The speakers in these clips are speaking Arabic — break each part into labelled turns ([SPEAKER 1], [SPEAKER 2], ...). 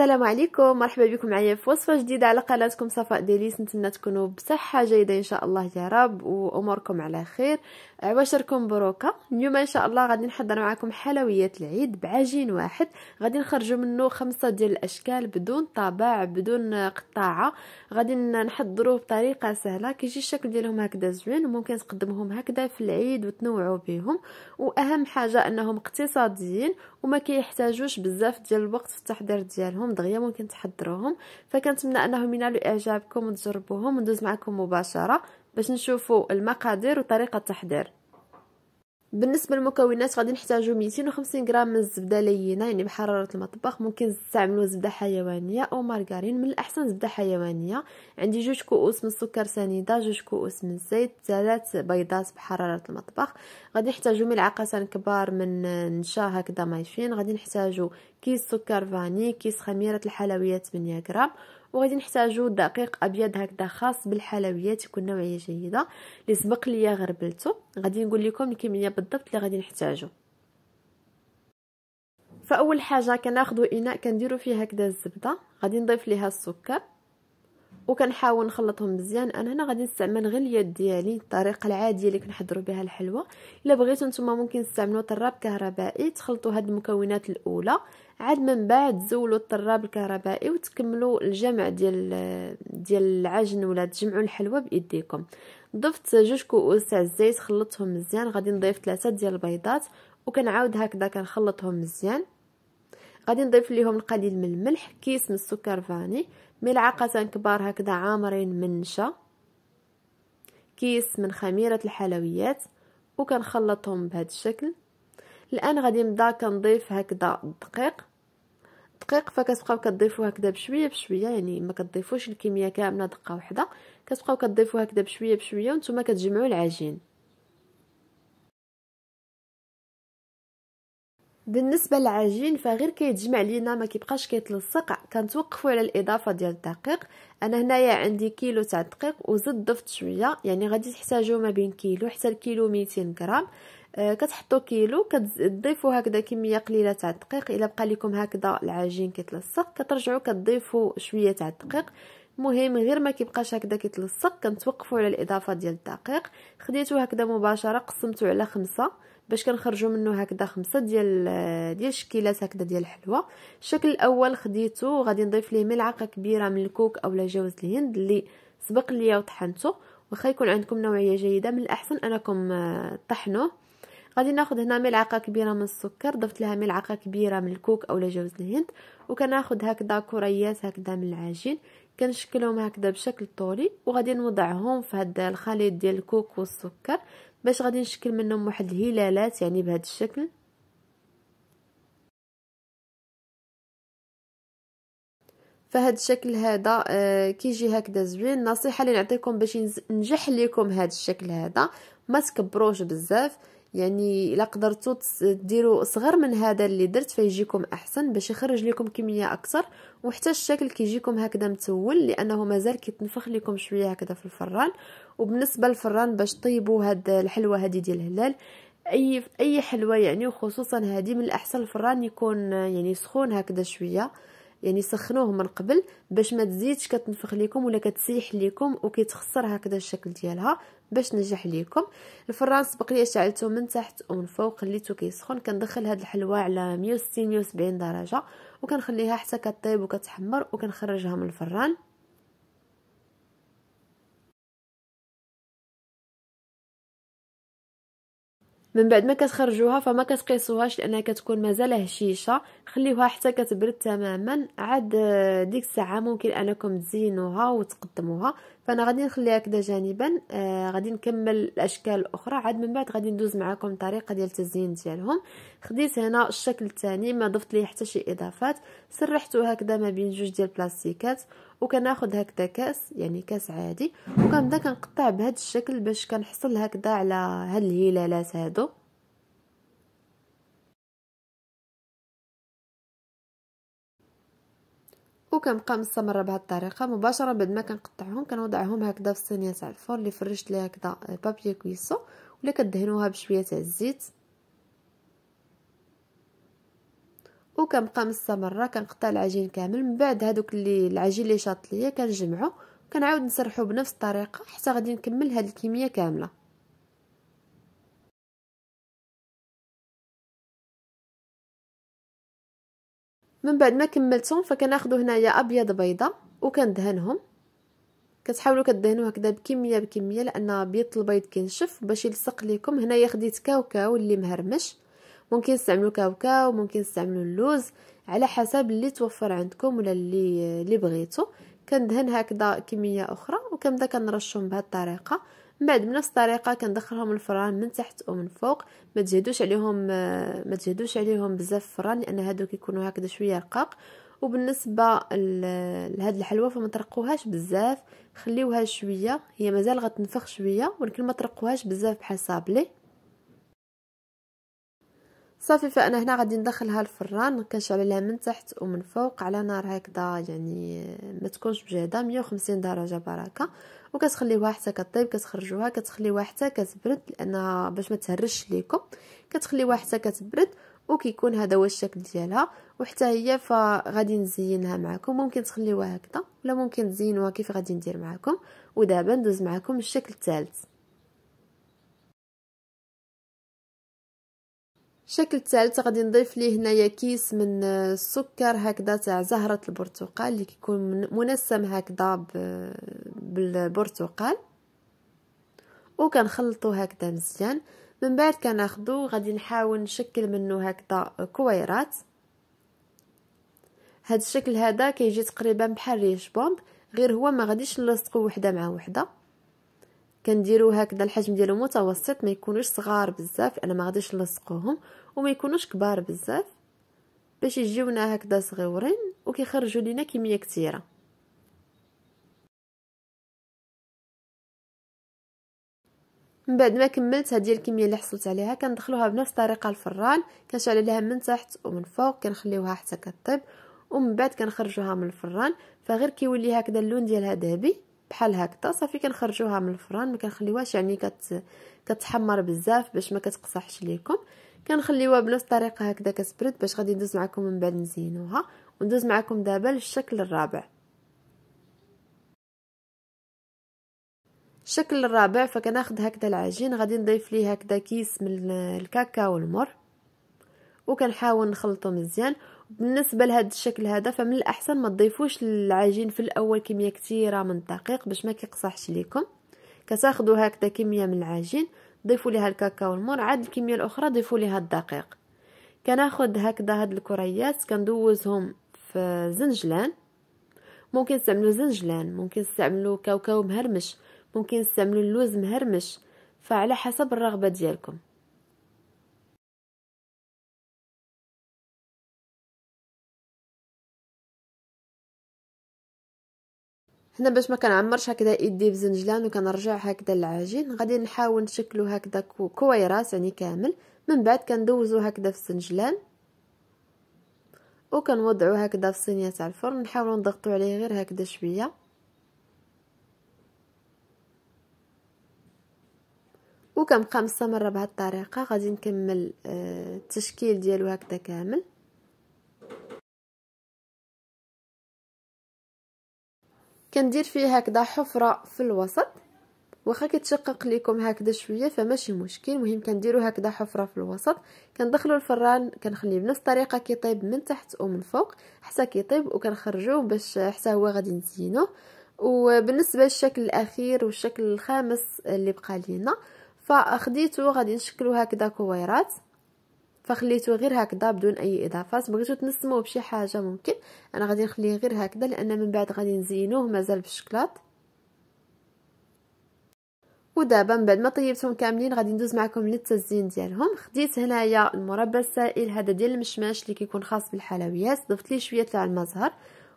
[SPEAKER 1] السلام عليكم مرحبا بكم معايا في وصفه جديده على قناتكم صفاء ديليس نتمنى تكونوا بصحه جيده ان شاء الله يا رب واموركم على خير عواشركم آه، بروكه اليوم ان شاء الله غادي نحضر معكم حلويات العيد بعجين واحد غادي نخرجوا منه خمسه ديال الاشكال بدون طابع بدون قطاعه غادي نحضروه بطريقه سهله كيجي الشكل ديالهم هكذا زوين وممكن تقدمهم هكذا في العيد وتنوعوا بهم واهم حاجه انهم اقتصاديين وما كيحتاجوش بزاف ديال الوقت في التحضير ديالهم تشوفوهم دغيا ممكن تحضروهم فكنتمنى انهم ينالوا اعجابكم وتجربوهم وندوز معكم مباشره باش نشوفوا المقادير وطريقه التحضير بالنسبه للمكونات غادي نحتاجو 250 غرام من الزبده لينه يعني بحراره المطبخ ممكن تستعملوا زبده حيوانيه او مارغرين من الاحسن زبده حيوانيه عندي جوج كؤوس من السكر سنيده جوج كؤوس من الزيت ثلاث بيضات بحراره المطبخ غادي نحتاجو ملعقتان كبار من نشا هكذا مايفين غادي نحتاجو كيس سكر فاني كيس خميره الحلويات 8 غرام وغادي نحتاجو دقيق ابيض هكذا خاص بالحلويات يكون نوعيه جيده اللي سبق ليا غربلته غادي نقول لكم الكميه بالضبط اللي غادي نحتاجو فاول حاجه كناخدو اناء كنديروا فيه هكذا الزبده غادي نضيف ليها السكر وكنحاول نخلطهم مزيان انا هنا غادي نستعمل غير اليد ديالي الطريقه العاديه اللي كنحضروا بها الحلوى الا بغيتو نتوما ممكن تستعملوا طراب كهربائي تخلطوا هاد المكونات الاولى عاد من بعد زولوا الطراب الكهربائي وتكملوا الجمع ديال ديال العجن ولا تجمعوا الحلوى بايديكم ضفت جوج كؤوس تاع الزيت خلطتهم مزيان غادي نضيف ثلاثه ديال البيضات وكنعاود هكذا كنخلطهم مزيان غادي نضيف ليهم القليل من الملح كيس من السكر فاني ملعقه كبار هكذا عامرين من نشا كيس من خميره الحلويات وكنخلطهم بهذا الشكل الان غادي نبدا كنضيف هكذا الدقيق الدقيق فكتبقاو كتضيفوا هكذا بشويه بشويه يعني ما كتضيفوش الكميه كامله دقه واحده كتبقاو كتضيفوا هكذا بشويه بشويه وانتم كتجمعوا العجين بالنسبه للعجين فغير كيتجمع لينا ما كيبقاش كيتلصق كنتوقفوا على الاضافه ديال الدقيق انا هنايا عندي كيلو تاع الدقيق وزدت ضفت شويه يعني غادي تحتاجوا ما بين كيلو حتى الكيلو 200 غرام آه كتحطوا كيلو كتضيفوا هكذا كميه قليله تاع الدقيق الا بقى لكم هكذا العجين كيتلصق كترجعوا كتضيفوا شويه تاع الدقيق مهم غير ما كيبقاش هكذا كيتلصق كنتوقفوا على الاضافه ديال الدقيق خديته هكذا مباشره قسمته على خمسة باش كنخرجوا منه هكذا خمسه ديال ديال الشكيلات هكذا ديال الحلوى الشكل الاول خديته وغادي نضيف ليه ملعقه كبيره من الكوك اولا جوز الهند اللي سبق ليا وطحنته واخا يكون عندكم نوعيه جيده من الاحسن انكم آه، طحنوه غادي ناخذ هنا ملعقه كبيره من السكر ضفت لها ملعقه كبيره من الكوك اولا جوز الهند وكناخذ هكذا كريات هكذا من العجين كنشكلهم هكذا بشكل طولي وغادي نوضعهم في هذا الخليط ديال الكوك والسكر باش غادي نشكل منهم واحد الهلالات يعني بهذا الشكل فهاد الشكل هذا آه، كيجي هكذا زوين النصيحه اللي نعطيكم باش ينجح لكم هاد الشكل هذا ما تكبروش بزاف يعني الا قدرتوا ديروا صغر من هذا اللي درت فيجيكم احسن باش يخرج لكم كميه اكثر وحتى الشكل كيجيكم هكذا متول لانه مازال كيتنفخ لكم شويه هكذا في الفران وبالنسبه للفران باش طيبوا هاد الحلوه هذه ديال الهلال اي اي حلوه يعني وخصوصا هذه من الاحسن الفران يكون يعني سخون هكذا شويه يعني سخنوه من قبل باش ما تزيدش كتنفخ ليكم ولا كتسيح ليكم وكيتخسر هكذا الشكل ديالها باش نجح ليكم الفران سبق لي شعلته من تحت ومن فوق خليته كيسخن كندخل هاد الحلوه على 160 170 درجه وكنخليها حتى كطيب وكتحمر وكنخرجها من الفران من بعد ما كتخرجوها فما كتقيسوهاش لانها كتكون مازال هشيشه خليوها حتى كتبرد تماما عاد آه، ديك الساعه ممكن انكم تزينوها وتقدموها فانا غادي نخليها كده جانبا آه غادي نكمل الاشكال الاخرى عاد من بعد غادي ندوز معكم طريقه ديال التزيين ديالهم خديت هنا الشكل الثاني ما ضفت ليه حتى شي اضافات سرحته هكذا ما بين جوج ديال البلاستيكات وكناخذ هكذا كاس يعني كاس عادي وكنبدا كنقطع بهذا الشكل باش كنحصل هكذا على هاد الهلالات هادو وكنبقى مستمره الطريقه مباشره بعد ما كنقطعهم كنوضعهم هكذا في الصينيه تاع الفرن اللي فرشت ليها هكذا آه، بابي كويسو ولا كدهنوها بشويه تاع الزيت وكنبقى مستمره كنقطع العجين كامل من بعد هذوك اللي العجين اللي شاط ليا كنجمعو كنعاود نسرحو بنفس الطريقه حتى غادي نكمل هذه الكميه كامله من بعد ما كملتهم فكناخذوا هنايا ابيض بيضه وكندهنهم كتحاولوا كدهنوا هكذا بكميه بكميه لان بيض البيض كينشف باش يلصق لكم هنايا خديت كاوكاو اللي مهرمش ممكن تستعملوا كاوكاو ممكن تستعملوا اللوز على حسب اللي توفر عندكم ولا اللي اللي بغيتو كندهن هكذا كميه اخرى وكنبدا كنرشهم بهذه الطريقه من بعد بنفس الطريقه كندخلهم الفران من تحت ومن فوق ما تجهدوش عليهم آه، ما تجهدوش عليهم بزاف الفران لان هادو كيكونوا هكذا شويه رقاق وبالنسبه لهاد الحلوه فما ترقوهاش بزاف خليوها شويه هي مازال غتنفخ شويه ولكن ما ترقوهاش بزاف بحال صابلي صافي فانا هنا غادي ندخلها الفران كنشعل عليها من تحت ومن فوق على نار هكذا يعني ما تكونش مجهده 150 درجه بركه وكتخليوها حتى كطيب كتخرجوها كتخليوها حتى كتبرد لان باش ما تهرش ليكم كتخليوها حتى كتبرد وكيكون هذا هو الشكل ديالها وحتى هي فغادي نزينها معكم ممكن تخليوها هكذا ولا ممكن تزينوها كيف غادي ندير معكم ودابا ندوز معكم الشكل الثالث الشكل ثالث غادي نضيف ليه هنايا كيس من آه، السكر هكذا تاع زهره البرتقال اللي كيكون منسم هكذا بالبرتقال وكنخلطو هكذا مزيان من بعد كناخدو غادي نحاول نشكل منه هكذا كويرات هاد الشكل هذا كيجي تقريبا بحال ريش بومب غير هو ما غاديش نلصقو وحده مع وحده كنديرو هكذا الحجم ديالو متوسط ما يكونوش صغار بزاف انا ما غاديش نلصقوهم وما يكونوش كبار بزاف باش يجيونا هكذا صغيورين وكيخرجوا لينا كميه كثيره من بعد ما كملت هذه الكميه اللي حصلت عليها كندخلوها بنفس الطريقه الفران كنشعل لها من تحت ومن فوق كنخليوها حتى كطيب ومن بعد كنخرجوها من الفران فغير كيولي هكذا اللون ديالها ذهبي بحال هكدا صافي كنخرجوها من الفران ما كنخليوهاش يعني كت كتحمر بزاف باش ما كتقصحش ليكم كنخليوها بنفس الطريقه هكذا كتبرد باش غادي ندوز معكم من بعد نزينوها وندوز معكم دابا للشكل الرابع الشكل الرابع فكناخذ هكذا العجين غادي نضيف ليه هكذا كيس من الكاكاو المر وكنحاول نخلطو مزيان بالنسبه لهذا الشكل هذا فمن الاحسن ما تضيفوش العجين في الاول كميه كثيره من الدقيق باش ما كيقصحش ليكم كتاخذوا هكذا كميه من العجين ضيفوا ليها الكاكاو المر عاد الكميه الاخرى ضيفوا ليها الدقيق كناخذ هكذا هاد الكريات كندوزهم في زنجلان ممكن تستعملوا زنجلان ممكن تستعملوا كاوكاو مهرمش ممكن تستعملوا اللوز مهرمش فعلى حسب الرغبه ديالكم هنا باش ما كنعمرش هكذا ايدي بزنجلان وكنرجع هكذا العجين غادي نحاول نشكلو هكذا كويراس يعني كامل من بعد كندوزو هكذا في الزنجلان وكنوضعو هكذا في الصينيه تاع الفرن نحاولو نضغطو عليه غير هكذا شويه وكنبقى مستمره بهاد الطريقه غادي نكمل آه، التشكيل ديالو هكذا كامل كندير فيه هكذا حفره في الوسط واخا كتشقق ليكم هكذا شويه فماشي مشكل المهم كنديرو هكذا حفره في الوسط كندخلو الفران كنخليه بنفس الطريقه كيطيب من تحت ومن فوق حتى كيطيب وكنخرجوه باش حتى هو غادي نزينو وبالنسبه للشكل الاخير والشكل الخامس اللي بقى لينا فخديته غادي نشكلو هكذا كويرات فخليته غير هكذا بدون اي اضافات بغيتو تنسموه بشي حاجه ممكن انا غادي نخليه غير هكذا لان من بعد غادي نزينوه مازال بالشكلاط ودابا من بعد ما طيبتهم كاملين غادي ندوز معكم للتزيين ديالهم خديت هنايا المربى السائل هذا ديال المشماش اللي كيكون خاص بالحلويات ضفت ليه شويه تاع المزهر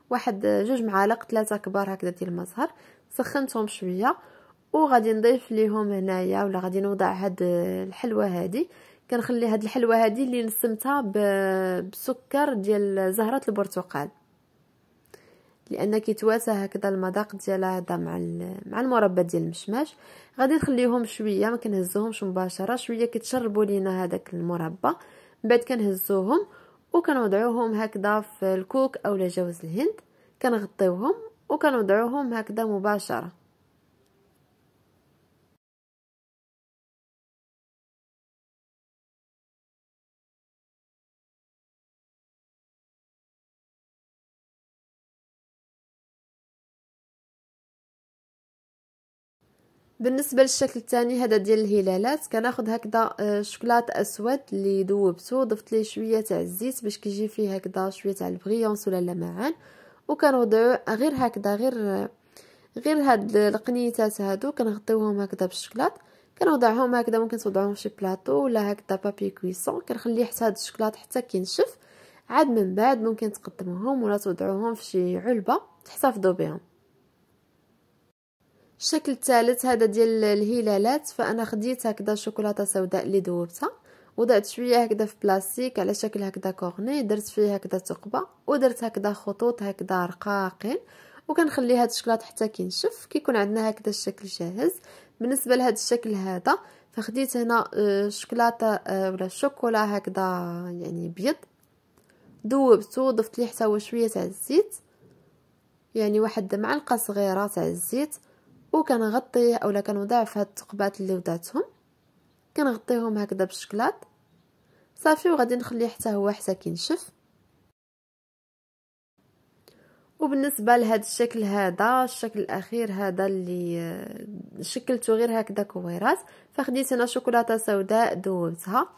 [SPEAKER 1] واحد جوج معالق ثلاثه كبار هكذا ديال المزهر سخنتهم شويه وغادي نضيف ليهم هنايا ولا غادي نوضع هاد الحلوه هادي كنخلي هاد الحلوه هادي اللي نسمتها بسكر ديال زهره البرتقال لان كيتواسى هكذا المذاق ديالها هذا مع مع المربى ديال المشماش غادي نخليهم شويه ما كنهزوهمش مباشره شويه كيتشربوا لينا هذاك المربى من بعد كنهزوهم وكنوضعوهم هكذا في الكوك اولا جوز الهند كنغطيوهم وكنوضعوهم هكذا مباشره بالنسبه للشكل الثاني هذا ديال الهلالات كناخذ هكذا آه، شوكولات اسود اللي ذوبته ضفت ليه شويه تاع الزيت باش كيجي فيه هكذا شويه تاع البغيونس ولا اللمعان وكنوضعو غير هكذا غير غير هاد القنيتات هادو كنغطيوهم هكذا بالشوكولات كنوضعهم هكذا ممكن توضعهم في شي بلاطو ولا هكذا بابي كويسون كنخليه حتى هاد الشوكولات حتى كينشف عاد من بعد ممكن تقدموهم ولا توضعوهم في شي علبه تحتفظوا بهم الشكل الثالث هذا ديال الهلالات فانا خديت هكذا شوكولاته سوداء اللي ذوبتها وضعت شويه هكذا في بلاستيك على شكل هكذا كورني درت فيه هكذا ثقبه ودرت هكذا خطوط هكذا رقاقين وكنخلي هاد الشكلاط حتى كينشف كيكون عندنا هكذا الشكل جاهز بالنسبه لهاد الشكل هذا فخديت هنا آه، شوكولاته آه، ولا الشوكولا هكذا يعني بيض ذوبته ضفت ليه حتى هو شويه تاع الزيت يعني واحد معلقه صغيره تاع الزيت وكنغطيه اولا كنوضع في هاد الثقبات اللي وضعتهم كنغطيهم هكذا بالشكلاط صافي وغادي نخليه حتى هو حتى كينشف وبالنسبه لهذا الشكل هذا الشكل الاخير هذا اللي آه، شكلته غير هكذا كويرات فخديت انا شوكولاته سوداء ذوبتها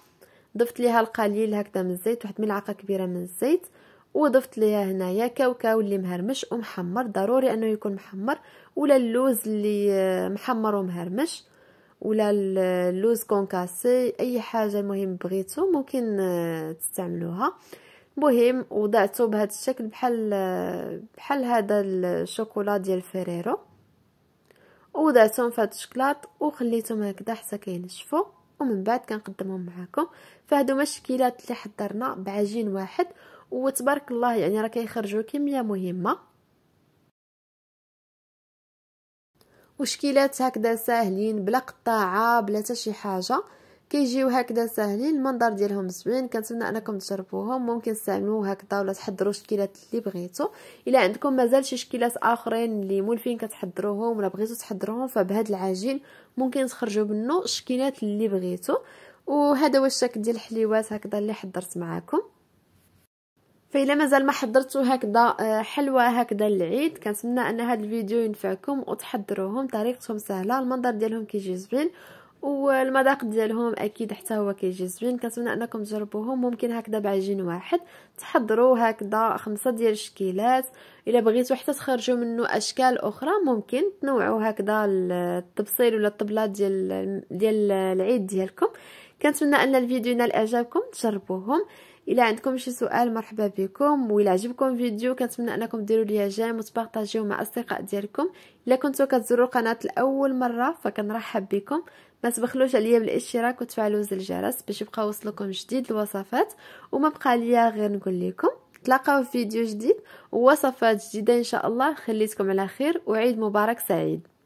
[SPEAKER 1] ضفت ليها القليل هكذا من الزيت واحد ملعقه كبيره من الزيت وضفت ليها هنايا كاوكاو اللي مهرمش ومحمر ضروري انه يكون محمر ولا اللوز اللي محمر ومهرمش ولا اللوز كونكاسي اي حاجه المهم بغيتو ممكن آه، تستعملوها مهم وضعته بهذا الشكل بحال آه، بحال هذا الشوكولا ديال فيريرو وضعتهم في هذا الشكلاط وخليتهم هكذا حتى كينشفوا ومن بعد كنقدمهم معاكم فهادو هما الشكيلات اللي حضرنا بعجين واحد وتبارك الله يعني راه كيخرجوا كميه مهمه وشكيلات هكذا ساهلين بلا قطاعه بلا حتى شي حاجه كيجيو هكذا ساهلين المنظر ديالهم زوين كنتمنى انكم تجربوهم ممكن تستعملوه هكذا ولا تحضروا شكيلات اللي بغيتو الا عندكم مازال شي شكيلات اخرين اللي مولفين كتحضروهم ولا بغيتو تحضروهم فبهاد العجين ممكن تخرجوا منه الشكيلات اللي بغيتو وهذا هو الشكل ديال الحليوات هكذا اللي حضرت معاكم فإلا مازال ما حضرتوا هكذا آه، حلوة هكذا العيد كنتمنى أن هذا الفيديو ينفعكم وتحضروهم طريقتهم سهلة المنظر ديالهم كيجي زوين والمذاق ديالهم اكيد حتى هو كيجي زوين كنتمنى انكم تجربوهم ممكن هكذا بعجين واحد تحضروا هكذا خمسه ديال الشكيلات الا بغيتوا حتى تخرجوا منه اشكال اخرى ممكن تنوعوا هكذا التبصيل ولا الطبله ديال ديال العيد ديالكم كنتمنى ان الفيديو ينال اعجابكم تجربوهم الى عندكم شي سؤال مرحبا بكم الى عجبكم فيديو كنتمنى انكم ديروا ليا جيم وتبارطاجيوه مع اصدقاء ديالكم الا كنتو كتزوروا القناه لاول مره فكنرحب بكم ما تبخلوش عليا بالاشتراك وتفعلوا زر الجرس باش يبقى وصلكم جديد الوصفات وما بقى ليا غير نقول لكم تلاقاو في فيديو جديد ووصفات جديده ان شاء الله خليتكم على خير وعيد مبارك سعيد